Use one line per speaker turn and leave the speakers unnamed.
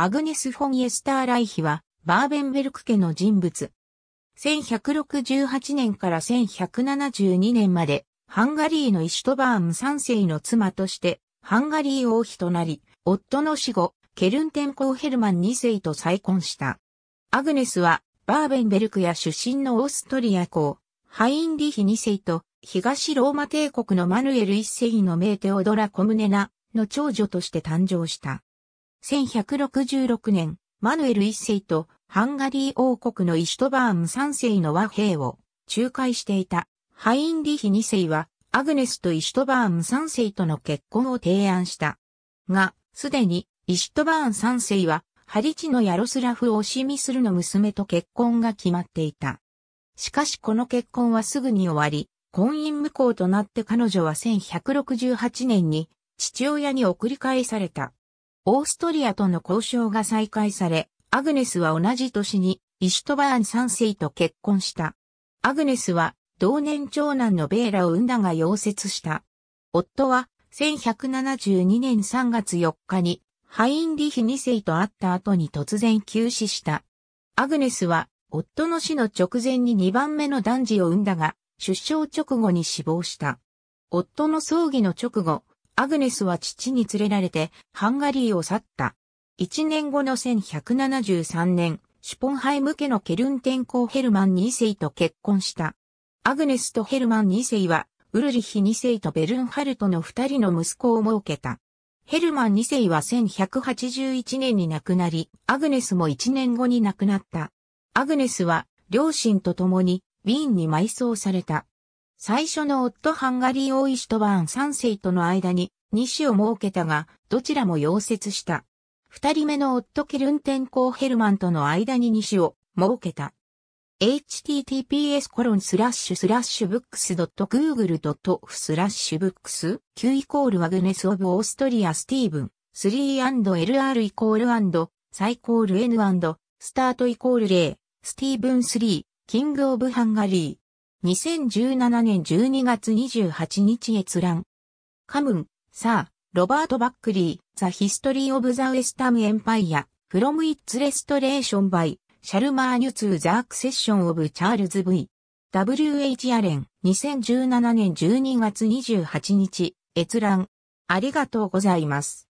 アグネス・フォン・エスター・ライヒは、バーベンベルク家の人物。1168年から1172年まで、ハンガリーのイシュトバーン3世の妻として、ハンガリー王妃となり、夫の死後、ケルンテンコーヘルマン2世と再婚した。アグネスは、バーベンベルクや出身のオーストリア公、ハインリヒ2世と、東ローマ帝国のマヌエル1世のメーテオドラ・コムネナの長女として誕生した。1166年、マヌエル一世とハンガリー王国のイシュトバーン三世の和平を仲介していた。ハインリヒ二世はアグネスとイシュトバーン三世との結婚を提案した。が、すでにイシュトバーン三世はハリチのヤロスラフ・オシミスルの娘と結婚が決まっていた。しかしこの結婚はすぐに終わり、婚姻無効となって彼女は1168年に父親に送り返された。オーストリアとの交渉が再開され、アグネスは同じ年にイシュトバーン3世と結婚した。アグネスは同年長男のベーラを産んだが溶接した。夫は1172年3月4日にハインリヒ2世と会った後に突然急死した。アグネスは夫の死の直前に2番目の男児を産んだが、出生直後に死亡した。夫の葬儀の直後、アグネスは父に連れられてハンガリーを去った。一年後の1173年、シュポンハイム家のケルン天皇ヘルマン2世と結婚した。アグネスとヘルマン2世は、ウルリヒ2世とベルンハルトの2人の息子を設けた。ヘルマン2世は1181年に亡くなり、アグネスも1年後に亡くなった。アグネスは両親と共にウィーンに埋葬された。最初の夫ハンガリー王シュトバーン3世との間に二子を設けたが、どちらも溶接した。二人目の夫ケルン天候ヘルマンとの間に二子を設けた。https コロンスラッシュスラッシュブックス .google.f スラッシュブックス q イコールワグネスオブオーストリアスティーブン 3&LR イコールサイコール N& スタートイコール0スティーブン3キングオブハンガリー2017年12月28日閲覧。カムン、サー、ロバート・バックリー、ザ・ヒストリー・オブ・ザ・ウェスタム・エンパイア、フロム・イッツ・レストレーション・バイ、シャルマーニュツー・ザ・アクセッション・オブ・チャールズ・ V。W.H. アレン、2017年12月28日、閲覧。ありがとうございます。